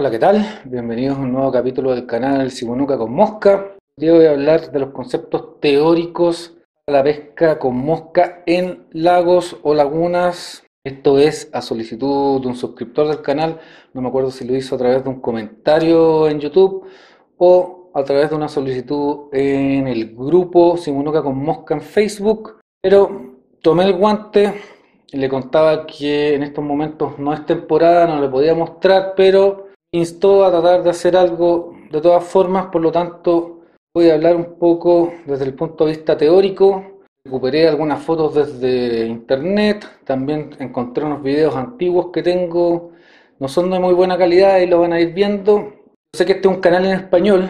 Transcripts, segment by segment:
Hola, ¿qué tal? Bienvenidos a un nuevo capítulo del canal Simonuca con Mosca. Hoy voy a hablar de los conceptos teóricos a la pesca con mosca en lagos o lagunas. Esto es a solicitud de un suscriptor del canal. No me acuerdo si lo hizo a través de un comentario en YouTube o a través de una solicitud en el grupo Simonuca con Mosca en Facebook. Pero tomé el guante, y le contaba que en estos momentos no es temporada, no le podía mostrar, pero instó a tratar de hacer algo de todas formas, por lo tanto voy a hablar un poco desde el punto de vista teórico. Recuperé algunas fotos desde internet, también encontré unos videos antiguos que tengo, no son de muy buena calidad y lo van a ir viendo. sé que este es un canal en español,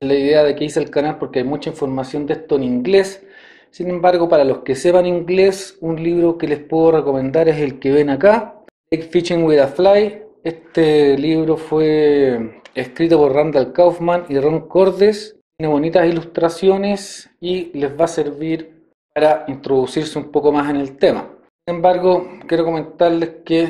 la idea de que hice el canal porque hay mucha información de esto en inglés. Sin embargo, para los que sepan inglés, un libro que les puedo recomendar es el que ven acá, Take Fishing with a Fly, este libro fue escrito por Randall Kaufman y Ron Cordes. Tiene bonitas ilustraciones y les va a servir para introducirse un poco más en el tema. Sin embargo, quiero comentarles que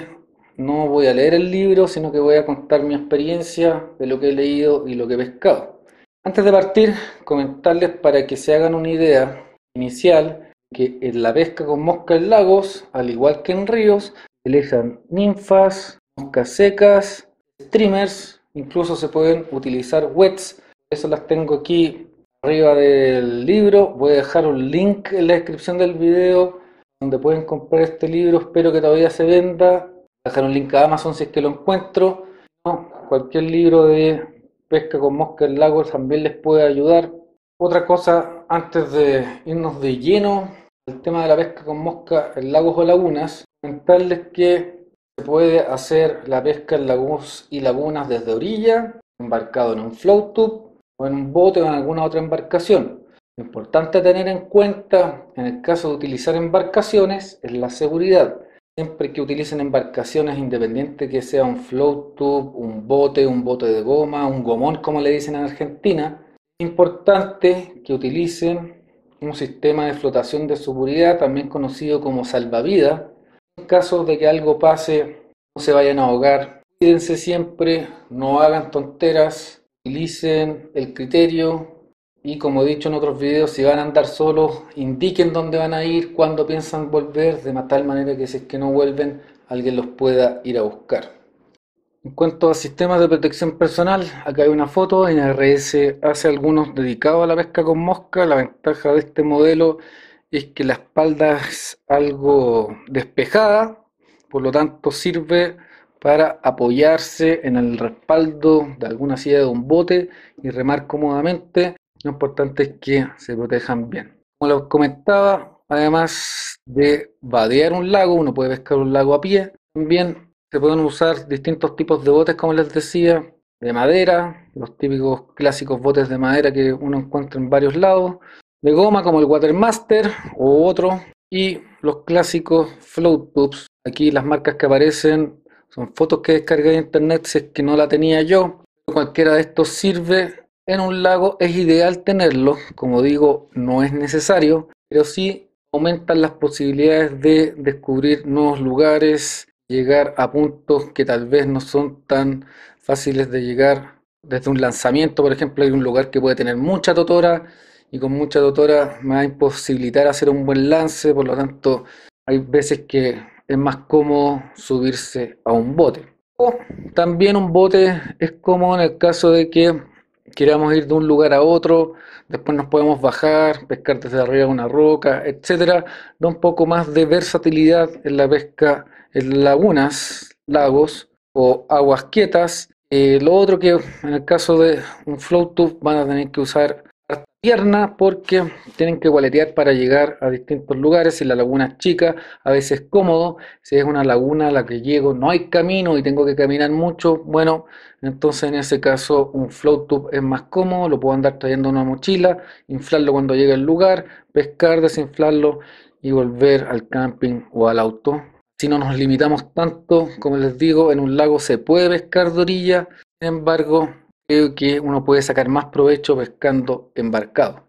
no voy a leer el libro, sino que voy a contar mi experiencia de lo que he leído y lo que he pescado. Antes de partir, comentarles para que se hagan una idea inicial que en la pesca con mosca en lagos, al igual que en ríos, se ninfas, moscas secas, streamers, incluso se pueden utilizar wets. Eso las tengo aquí arriba del libro. Voy a dejar un link en la descripción del video donde pueden comprar este libro. Espero que todavía se venda. dejar un link a Amazon si es que lo encuentro. cualquier libro de pesca con mosca en lagos también les puede ayudar. Otra cosa antes de irnos de lleno el tema de la pesca con mosca en lagos o lagunas, comentarles que puede hacer la pesca en lagos y lagunas desde orilla, embarcado en un float tube o en un bote o en alguna otra embarcación. Lo importante a tener en cuenta en el caso de utilizar embarcaciones es la seguridad. Siempre que utilicen embarcaciones, independientes que sea un float tube, un bote, un bote de goma, un gomón como le dicen en Argentina, es importante que utilicen un sistema de flotación de seguridad, también conocido como salvavidas, caso de que algo pase, no se vayan a ahogar. Cuídense siempre, no hagan tonteras, utilicen el criterio y como he dicho en otros videos, si van a andar solos, indiquen dónde van a ir, cuándo piensan volver, de tal manera que si es que no vuelven, alguien los pueda ir a buscar. En cuanto a sistemas de protección personal, acá hay una foto, NRS hace algunos dedicados a la pesca con mosca. La ventaja de este modelo es que la espalda es algo despejada, por lo tanto sirve para apoyarse en el respaldo de alguna silla de un bote y remar cómodamente. Lo importante es que se protejan bien. Como les comentaba, además de vadear un lago, uno puede pescar un lago a pie. También se pueden usar distintos tipos de botes, como les decía, de madera, los típicos clásicos botes de madera que uno encuentra en varios lados, de goma como el Watermaster u otro y los clásicos float tubes. Aquí las marcas que aparecen son fotos que descargué de internet si es que no la tenía yo. Cualquiera de estos sirve en un lago, es ideal tenerlo. Como digo, no es necesario, pero sí aumentan las posibilidades de descubrir nuevos lugares, llegar a puntos que tal vez no son tan fáciles de llegar desde un lanzamiento. Por ejemplo, hay un lugar que puede tener mucha totora y con mucha doctora me va a imposibilitar hacer un buen lance, por lo tanto hay veces que es más cómodo subirse a un bote. O también un bote es como en el caso de que queramos ir de un lugar a otro, después nos podemos bajar, pescar desde arriba de una roca, etcétera, da un poco más de versatilidad en la pesca en lagunas, lagos o aguas quietas. Eh, lo otro que en el caso de un float tube van a tener que usar pierna porque tienen que gualetear para llegar a distintos lugares. y la laguna es chica, a veces cómodo. Si es una laguna a la que llego, no hay camino y tengo que caminar mucho. Bueno, entonces en ese caso un float tube es más cómodo. Lo puedo andar trayendo en una mochila, inflarlo cuando llegue al lugar, pescar, desinflarlo y volver al camping o al auto. Si no nos limitamos tanto, como les digo, en un lago se puede pescar de orilla. Sin embargo, creo que uno puede sacar más provecho pescando embarcado.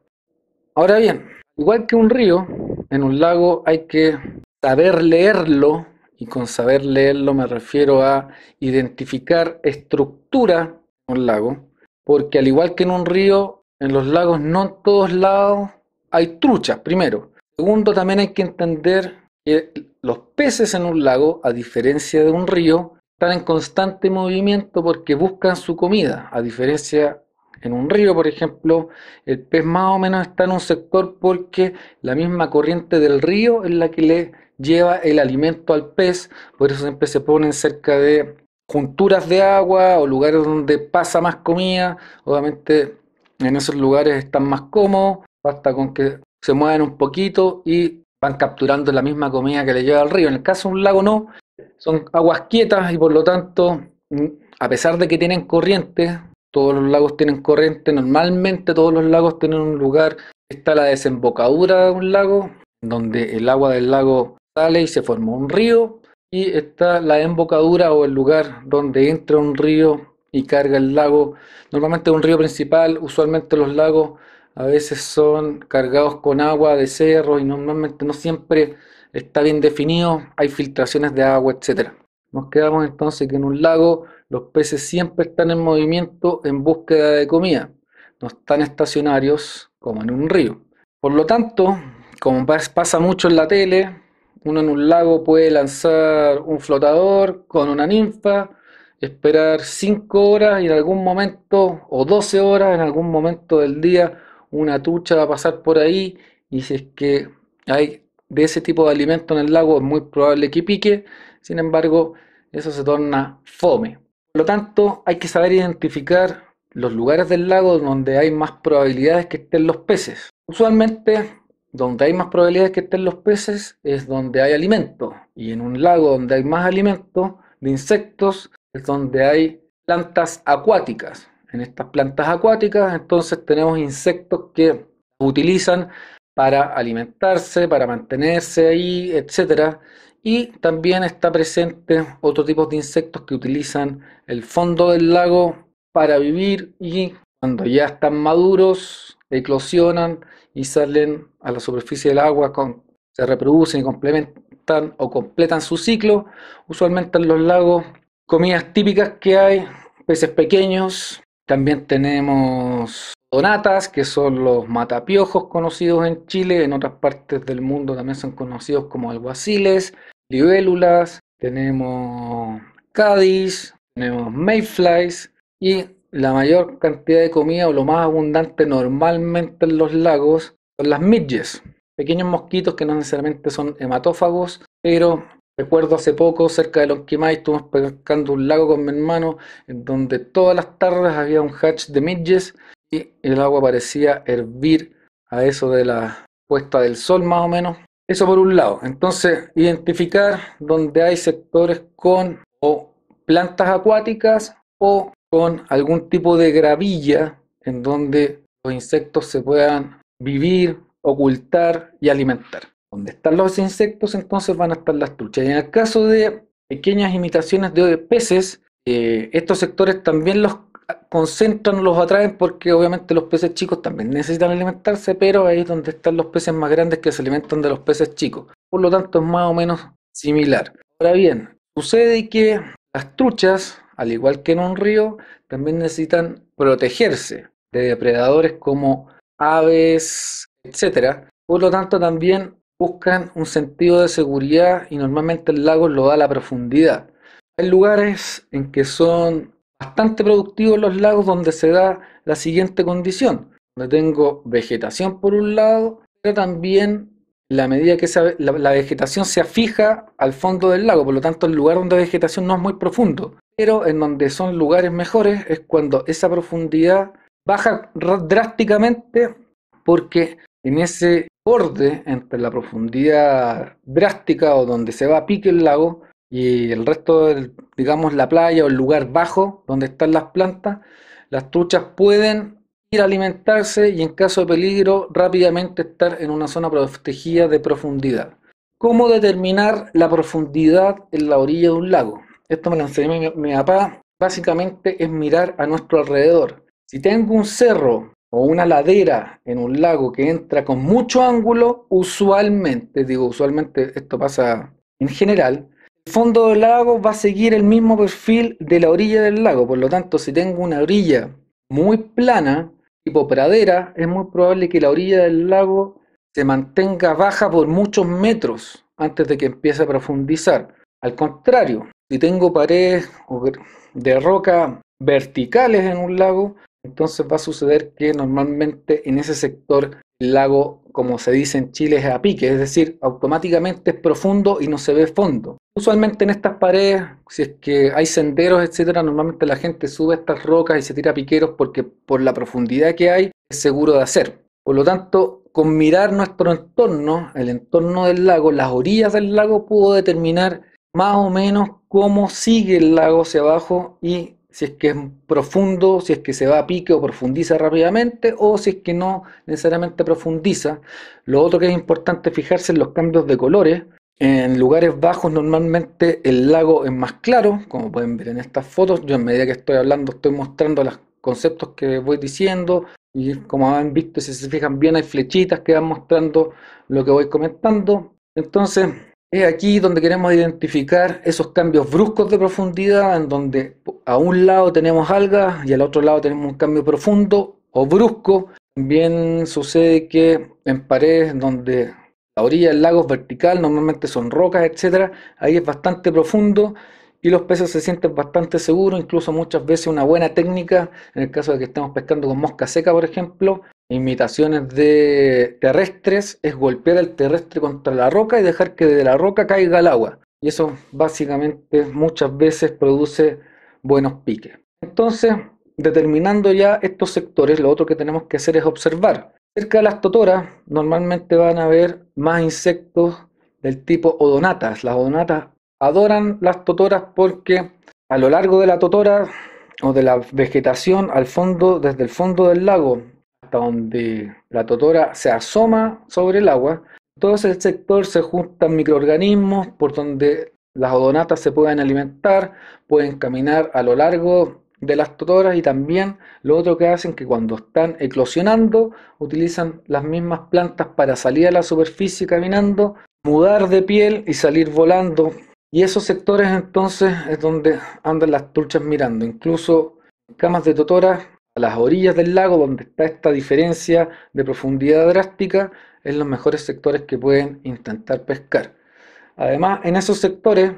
Ahora bien, igual que un río, en un lago hay que saber leerlo, y con saber leerlo me refiero a identificar estructura en un lago, porque al igual que en un río, en los lagos no en todos lados hay truchas, primero. Segundo, también hay que entender que los peces en un lago, a diferencia de un río, están en constante movimiento porque buscan su comida, a diferencia en un río, por ejemplo, el pez más o menos está en un sector porque la misma corriente del río es la que le lleva el alimento al pez, por eso siempre se ponen cerca de junturas de agua o lugares donde pasa más comida, obviamente en esos lugares están más cómodos, basta con que se muevan un poquito y van capturando la misma comida que le lleva al río. En el caso de un lago no, son aguas quietas y por lo tanto, mm, a pesar de que tienen corriente, todos los lagos tienen corriente, normalmente todos los lagos tienen un lugar, está la desembocadura de un lago, donde el agua del lago sale y se forma un río, y está la embocadura o el lugar donde entra un río y carga el lago. Normalmente un río principal, usualmente los lagos a veces son cargados con agua de cerro y normalmente no siempre está bien definido, hay filtraciones de agua, etc. Nos quedamos entonces que en un lago los peces siempre están en movimiento en búsqueda de comida, no están estacionarios como en un río. Por lo tanto, como pasa mucho en la tele, uno en un lago puede lanzar un flotador con una ninfa, esperar 5 horas y en algún momento, o 12 horas en algún momento del día, una tucha va a pasar por ahí y si es que hay de ese tipo de alimento en el lago es muy probable que pique, sin embargo eso se torna fome. Por lo tanto hay que saber identificar los lugares del lago donde hay más probabilidades que estén los peces. Usualmente donde hay más probabilidades que estén los peces es donde hay alimento y en un lago donde hay más alimento de insectos es donde hay plantas acuáticas en estas plantas acuáticas, entonces tenemos insectos que utilizan para alimentarse, para mantenerse ahí, etc. Y también está presente otro tipo de insectos que utilizan el fondo del lago para vivir y cuando ya están maduros, eclosionan y salen a la superficie del agua, con, se reproducen y complementan o completan su ciclo. Usualmente en los lagos, comidas típicas que hay, peces pequeños, también tenemos donatas, que son los matapiojos conocidos en Chile, en otras partes del mundo también son conocidos como alguaciles, libélulas, tenemos cádiz, tenemos mayflies y la mayor cantidad de comida o lo más abundante normalmente en los lagos son las midges, pequeños mosquitos que no necesariamente son hematófagos, pero Recuerdo hace poco, cerca de Lonquimay, estuvimos pescando un lago con mi hermano, en donde todas las tardes había un hatch de midges y el agua parecía hervir a eso de la puesta del sol más o menos. Eso por un lado. Entonces, identificar donde hay sectores con o plantas acuáticas o con algún tipo de gravilla en donde los insectos se puedan vivir, ocultar y alimentar donde están los insectos, entonces van a estar las truchas. Y en el caso de pequeñas imitaciones de peces, eh, estos sectores también los concentran, los atraen porque obviamente los peces chicos también necesitan alimentarse, pero ahí es donde están los peces más grandes que se alimentan de los peces chicos. Por lo tanto, es más o menos similar. Ahora bien, sucede que las truchas, al igual que en un río, también necesitan protegerse de depredadores como aves, etc. Por lo tanto, también buscan un sentido de seguridad y normalmente el lago lo da la profundidad. Hay lugares en que son bastante productivos los lagos donde se da la siguiente condición, donde tengo vegetación por un lado, pero también la medida que la, vegetación se afija al fondo del lago, por lo tanto el lugar donde hay vegetación no es muy profundo, pero en donde son lugares mejores es cuando esa profundidad baja drásticamente porque en ese borde entre la profundidad drástica o donde se va a pique el lago y el resto, de digamos, la playa o el lugar bajo donde están las plantas, las truchas pueden ir a alimentarse y en caso de peligro rápidamente estar en una zona protegida de profundidad. ¿Cómo determinar la profundidad en la orilla de un lago? Esto me lo enseñó mi papá. Básicamente es mirar a nuestro alrededor. Si tengo un cerro o una ladera en un lago que entra con mucho ángulo, usualmente, digo usualmente esto pasa en general, el fondo del lago va a seguir el mismo perfil de la orilla del lago, por lo tanto si tengo una orilla muy plana, tipo pradera, es muy probable que la orilla del lago se mantenga baja por muchos metros antes de que empiece a profundizar. Al contrario, si tengo paredes de roca verticales en un lago, entonces va a suceder que normalmente en ese sector el lago, como se dice en Chile, es a pique, es decir, automáticamente es profundo y no se ve fondo. Usualmente en estas paredes, si es que hay senderos, etcétera, normalmente la gente sube estas rocas y se tira piqueros porque por la profundidad que hay es seguro de hacer. Por lo tanto, con mirar nuestro entorno, el entorno del lago, las orillas del lago, pudo determinar más o menos cómo sigue el lago hacia abajo y si es que es profundo, si es que se va a pique o profundiza rápidamente, o si es que no necesariamente profundiza. Lo otro que es importante fijarse en los cambios de colores. En lugares bajos normalmente el lago es más claro, como pueden ver en estas fotos. Yo en medida que estoy hablando estoy mostrando los conceptos que voy diciendo y como han visto, si se fijan bien hay flechitas que van mostrando lo que voy comentando. Entonces, es aquí donde queremos identificar esos cambios bruscos de profundidad, en donde a un lado tenemos algas y al otro lado tenemos un cambio profundo o brusco. También sucede que en paredes donde la orilla del lago es vertical, normalmente son rocas, etcétera, ahí es bastante profundo y los peces se sienten bastante seguros, incluso muchas veces una buena técnica, en el caso de que estemos pescando con mosca seca, por ejemplo, imitaciones de terrestres, es golpear al terrestre contra la roca y dejar que de la roca caiga el agua. Y eso básicamente muchas veces produce buenos piques. Entonces, determinando ya estos sectores, lo otro que tenemos que hacer es observar. Cerca de las totoras normalmente van a haber más insectos del tipo odonatas. Las odonatas adoran las totoras porque a lo largo de la totora o de la vegetación al fondo, desde el fondo del lago hasta donde la totora se asoma sobre el agua, todo ese sector se juntan microorganismos por donde las odonatas se pueden alimentar, pueden caminar a lo largo de las totoras y también lo otro que hacen que cuando están eclosionando utilizan las mismas plantas para salir a la superficie caminando, mudar de piel y salir volando. Y esos sectores entonces es donde andan las truchas mirando, incluso camas de totoras a las orillas del lago donde está esta diferencia de profundidad drástica, es los mejores sectores que pueden intentar pescar. Además, en esos sectores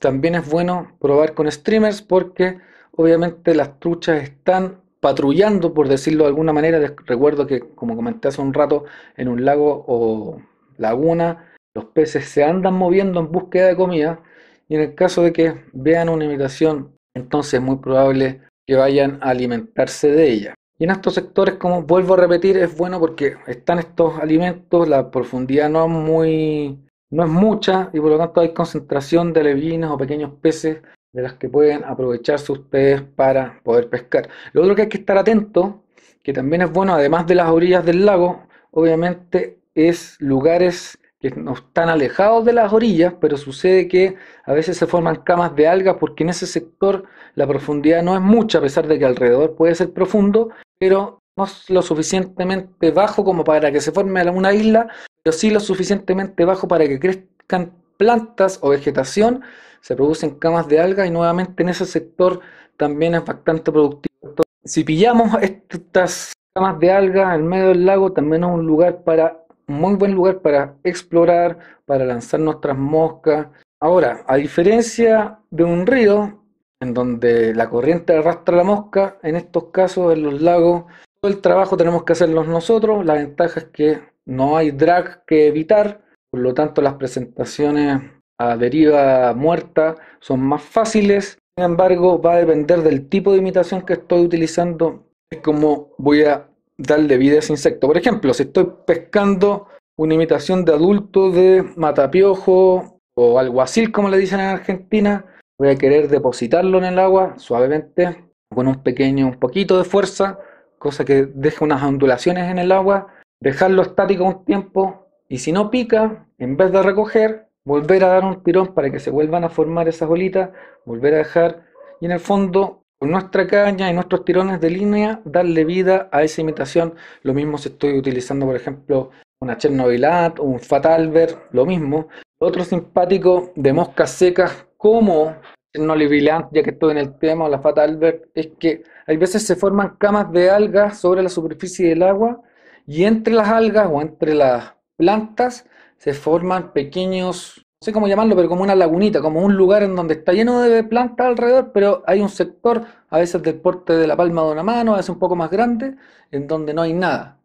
también es bueno probar con streamers porque obviamente las truchas están patrullando, por decirlo de alguna manera. recuerdo que, como comenté hace un rato, en un lago o laguna, los peces se andan moviendo en búsqueda de comida y en el caso de que vean una imitación, entonces es muy probable que vayan a alimentarse de ella. Y en estos sectores, como vuelvo a repetir, es bueno porque están estos alimentos, la profundidad no es muy no es mucha y por lo tanto hay concentración de alevines o pequeños peces de las que pueden aprovecharse ustedes para poder pescar. Lo otro que hay que estar atento, que también es bueno, además de las orillas del lago, obviamente es lugares que no están alejados de las orillas, pero sucede que a veces se forman camas de algas porque en ese sector la profundidad no es mucha, a pesar de que alrededor puede ser profundo, pero lo suficientemente bajo como para que se forme una isla, pero sí lo suficientemente bajo para que crezcan plantas o vegetación, se producen camas de alga y nuevamente en ese sector también es bastante productivo. si pillamos estas camas de alga en medio del lago, también es un lugar para, muy buen lugar para explorar, para lanzar nuestras moscas. Ahora, a diferencia de un río, en donde la corriente arrastra la mosca, en estos casos en los lagos todo el trabajo tenemos que hacerlo nosotros. La ventaja es que no hay drag que evitar, por lo tanto las presentaciones a deriva muerta son más fáciles. Sin embargo, va a depender del tipo de imitación que estoy utilizando, es como voy a darle vida a ese insecto. Por ejemplo, si estoy pescando una imitación de adulto de matapiojo o alguacil, como le dicen en Argentina, voy a querer depositarlo en el agua suavemente, con un pequeño, un poquito de fuerza, cosa que deja unas ondulaciones en el agua, dejarlo estático un tiempo y si no pica, en vez de recoger, volver a dar un tirón para que se vuelvan a formar esas bolitas, volver a dejar y en el fondo con nuestra caña y nuestros tirones de línea darle vida a esa imitación. Lo mismo si estoy utilizando por ejemplo una Chernobylat o un Fatalbert, lo mismo. Otro simpático de moscas secas como Chernobylat, ya que estoy en el tema, o la fatalbert es que hay veces se forman camas de algas sobre la superficie del agua y entre las algas o entre las plantas se forman pequeños, no sé cómo llamarlo, pero como una lagunita, como un lugar en donde está lleno de plantas alrededor, pero hay un sector, a veces del porte de la palma de una mano, a veces un poco más grande, en donde no hay nada.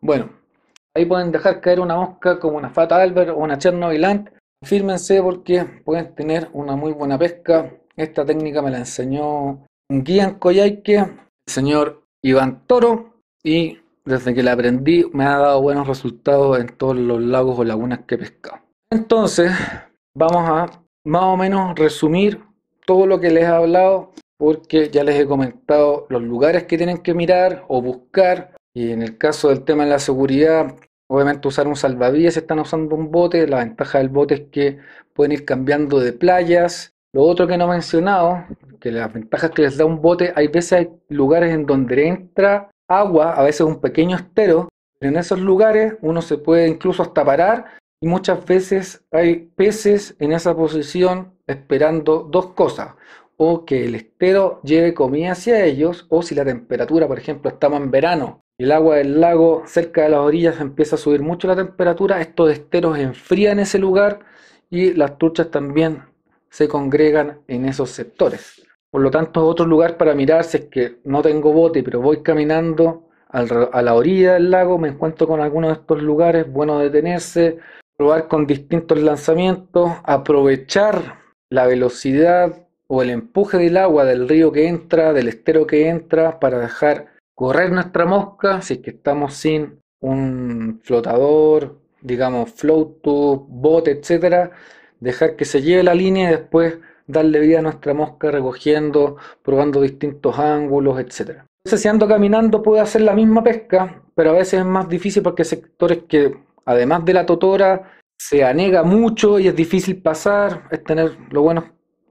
Bueno, ahí pueden dejar caer una mosca como una Fata Albert o una Chernobylant, Fírmense porque pueden tener una muy buena pesca. Esta técnica me la enseñó Guían Coyhaique, el señor Iván Toro, y desde que la aprendí me ha dado buenos resultados en todos los lagos o lagunas que he pescado. Entonces, vamos a más o menos resumir todo lo que les he hablado, porque ya les he comentado los lugares que tienen que mirar o buscar, y en el caso del tema de la seguridad, obviamente usar un salvavidas si están usando un bote, la ventaja del bote es que pueden ir cambiando de playas, lo otro que no he mencionado, que las ventajas que les da un bote, hay veces hay lugares en donde entra agua, a veces un pequeño estero, pero en esos lugares uno se puede incluso hasta parar y muchas veces hay peces en esa posición esperando dos cosas, o que el estero lleve comida hacia ellos, o si la temperatura, por ejemplo, estamos en verano, el agua del lago cerca de las orillas empieza a subir mucho la temperatura, estos esteros enfrían ese lugar y las truchas también se congregan en esos sectores. Por lo tanto, otro lugar para mirar, si es que no tengo bote, pero voy caminando a la orilla del lago, me encuentro con algunos de estos lugares, bueno detenerse, probar con distintos lanzamientos, aprovechar la velocidad o el empuje del agua del río que entra, del estero que entra, para dejar correr nuestra mosca, si es que estamos sin un flotador, digamos, float tube, bote, etcétera, dejar que se lleve la línea y después darle vida a nuestra mosca recogiendo, probando distintos ángulos, etc. Entonces si ando caminando puedo hacer la misma pesca, pero a veces es más difícil porque hay sectores que además de la totora se anega mucho y es difícil pasar, es tener lo bueno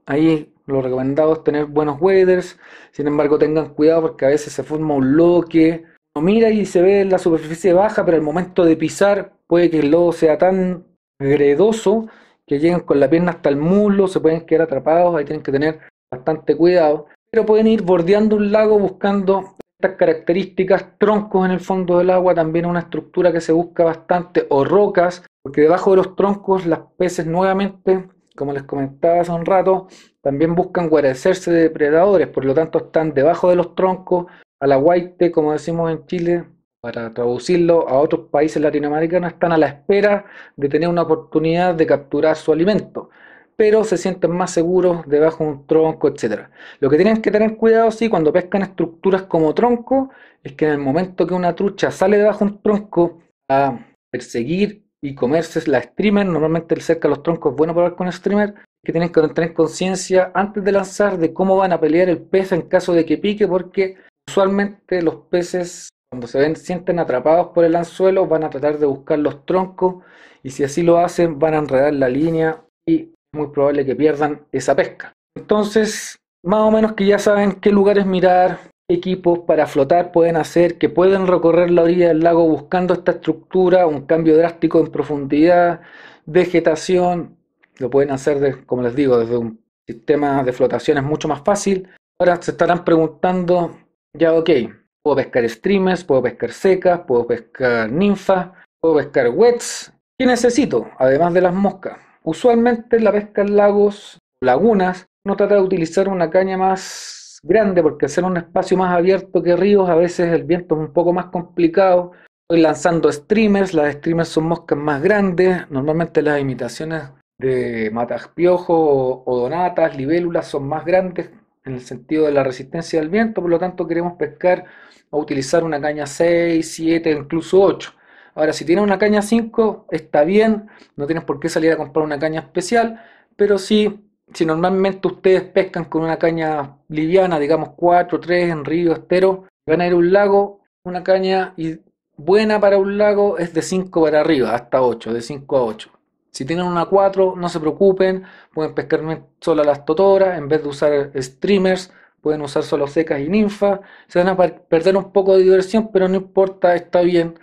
ahí lo recomendado es tener buenos waders, sin embargo tengan cuidado porque a veces se forma un que uno mira y se ve la superficie baja, pero al momento de pisar puede que el lodo sea tan gredoso que lleguen con la pierna hasta el muslo, se pueden quedar atrapados, ahí tienen que tener bastante cuidado, pero pueden ir bordeando un lago buscando estas características, troncos en el fondo del agua, también una estructura que se busca bastante, o rocas, porque debajo de los troncos las peces nuevamente, como les comentaba hace un rato, también buscan guarecerse de depredadores, por lo tanto están debajo de los troncos, a la como decimos en Chile, para traducirlo a otros países latinoamericanos, están a la espera de tener una oportunidad de capturar su alimento, pero se sienten más seguros debajo de un tronco, etc. Lo que tienen que tener cuidado, sí, cuando pescan estructuras como tronco, es que en el momento que una trucha sale debajo de un tronco a perseguir y comerse la streamer, normalmente cerca de los troncos es bueno probar con streamer, que tienen que tener conciencia antes de lanzar de cómo van a pelear el pez en caso de que pique, porque usualmente los peces cuando se ven, sienten atrapados por el anzuelo, van a tratar de buscar los troncos y si así lo hacen, van a enredar la línea y es muy probable que pierdan esa pesca. Entonces, más o menos que ya saben qué lugares mirar, equipos para flotar pueden hacer, que pueden recorrer la orilla del lago buscando esta estructura, un cambio drástico en profundidad, vegetación, lo pueden hacer, como les digo, desde un sistema de flotación es mucho más fácil. Ahora se estarán preguntando, ya ok, Puedo pescar streamers, puedo pescar secas, puedo pescar ninfas, puedo pescar wets. ¿Qué necesito? Además de las moscas. Usualmente la pesca en lagos, lagunas, no trata de utilizar una caña más grande porque ser un espacio más abierto que ríos, a veces el viento es un poco más complicado. Estoy lanzando streamers, las streamers son moscas más grandes, normalmente las imitaciones de matas o, o donatas, libélulas son más grandes en el sentido de la resistencia al viento, por lo tanto queremos pescar a utilizar una caña 6, 7, incluso 8. Ahora, si tienen una caña 5, está bien, no tienes por qué salir a comprar una caña especial, pero si normalmente ustedes pescan con una caña liviana, digamos 4, 3 en río, estero, van a ir a un lago, una caña buena para un lago es de 5 para arriba, hasta 8, de 5 a 8. Si tienen una 4, no se preocupen, pueden pescar solo las totoras en vez de usar streamers pueden usar solo secas y ninfas, se van a perder un poco de diversión, pero no importa, está bien.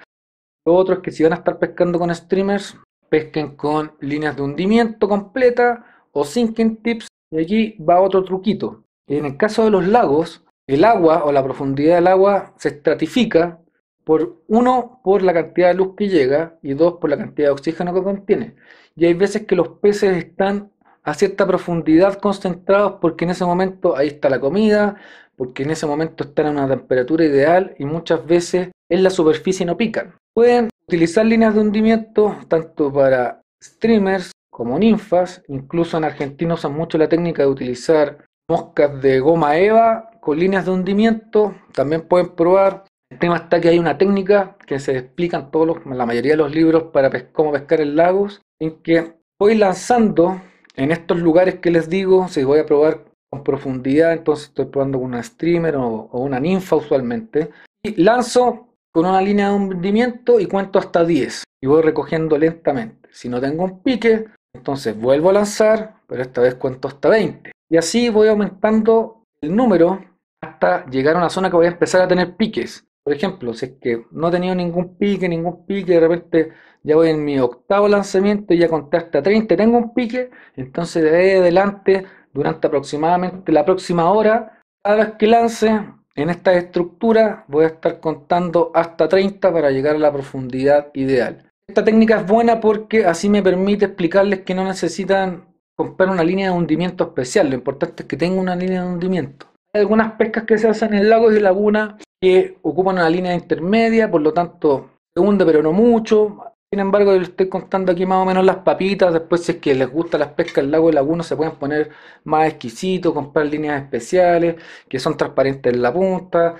Lo otro es que si van a estar pescando con streamers, pesquen con líneas de hundimiento completa o sinking tips. Y aquí va otro truquito. En el caso de los lagos, el agua o la profundidad del agua se estratifica por uno por la cantidad de luz que llega y dos por la cantidad de oxígeno que contiene. Y hay veces que los peces están a cierta profundidad concentrados porque en ese momento ahí está la comida, porque en ese momento están a una temperatura ideal y muchas veces en la superficie no pican. Pueden utilizar líneas de hundimiento tanto para streamers como ninfas, incluso en argentinos usan mucho la técnica de utilizar moscas de goma eva con líneas de hundimiento, también pueden probar. El tema está que hay una técnica que se explica todos la mayoría de los libros para cómo pescar en lagos, en que voy lanzando en estos lugares que les digo, si voy a probar con profundidad, entonces estoy probando con una streamer o, una ninfa usualmente. Y lanzo con una línea de hundimiento y cuento hasta 10 y voy recogiendo lentamente. Si no tengo un pique, entonces vuelvo a lanzar, pero esta vez cuento hasta 20. Y así voy aumentando el número hasta llegar a una zona que voy a empezar a tener piques. Por ejemplo, si es que no he tenido ningún pique, ningún pique, de repente ya voy en mi octavo lanzamiento y ya conté hasta 30, tengo un pique, entonces de adelante, durante aproximadamente la próxima hora, cada vez que lance en esta estructura, voy a estar contando hasta 30 para llegar a la profundidad ideal. Esta técnica es buena porque así me permite explicarles que no necesitan comprar una línea de hundimiento especial. Lo importante es que tenga una línea de hundimiento. Hay algunas pescas que se hacen en lagos y lagunas que ocupan una línea intermedia, por lo tanto, se hunde pero no mucho. Sin embargo, yo les estoy contando aquí más o menos las papitas. Después, si es que les gusta las pescas el lago y laguna, se pueden poner más exquisitos, comprar líneas especiales que son transparentes en la punta,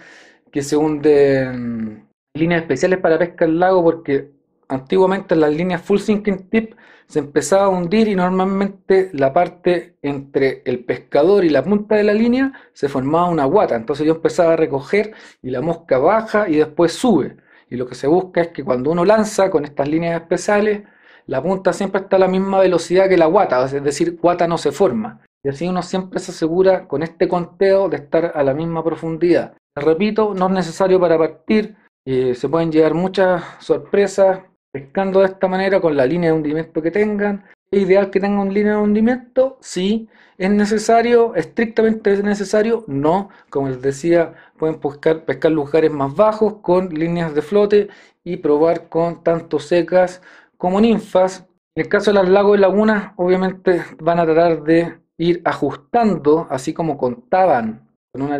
que se hunden mm, líneas especiales para pesca el lago porque antiguamente las líneas full sinking tip se empezaba a hundir y normalmente la parte entre el pescador y la punta de la línea se formaba una guata. Entonces yo empezaba a recoger y la mosca baja y después sube. Y lo que se busca es que cuando uno lanza con estas líneas especiales, la punta siempre está a la misma velocidad que la guata, es decir, guata no se forma. Y así uno siempre se asegura con este conteo de estar a la misma profundidad. Repito, no es necesario para partir, eh, se pueden llegar muchas sorpresas, pescando de esta manera con la línea de hundimiento que tengan. Es ideal que tengan una línea de hundimiento, sí. Es necesario, estrictamente es necesario, no. Como les decía, pueden pescar, lugares más bajos con líneas de flote y probar con tanto secas como ninfas. En el caso de las lagos y lagunas, obviamente van a tratar de ir ajustando, así como contaban,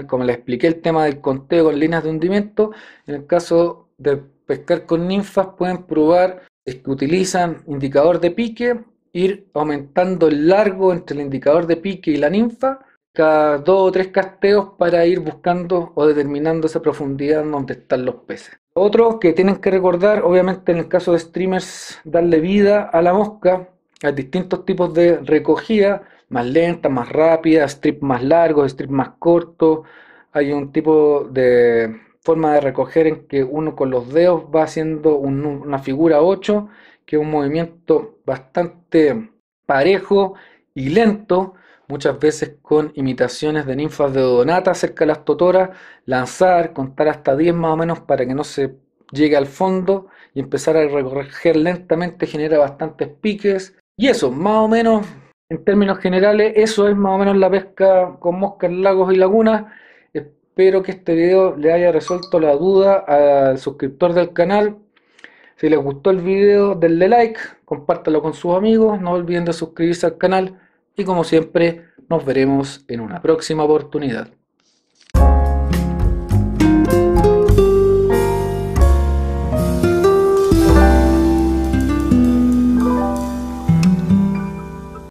como les expliqué el tema del conteo con líneas de hundimiento. En el caso de pescar con ninfas pueden probar que utilizan indicador de pique, ir aumentando el largo entre el indicador de pique y la ninfa cada dos o tres casteos para ir buscando o determinando esa profundidad en donde están los peces. Otro que tienen que recordar, obviamente en el caso de streamers, darle vida a la mosca, hay distintos tipos de recogida, más lenta, más rápida, strip más largo strip más corto Hay un tipo de forma de recoger en que uno con los dedos va haciendo una figura 8, que es un movimiento bastante parejo y lento, muchas veces con imitaciones de ninfas de odonata cerca de las totoras, lanzar, contar hasta 10 más o menos para que no se llegue al fondo y empezar a recoger lentamente genera bastantes piques. Y eso, más o menos, en términos generales, eso es más o menos la pesca con moscas, lagos y lagunas Espero que este video le haya resuelto la duda al suscriptor del canal. Si les gustó el video, denle like, compártalo con sus amigos, no olviden de suscribirse al canal y como siempre nos veremos en una próxima oportunidad.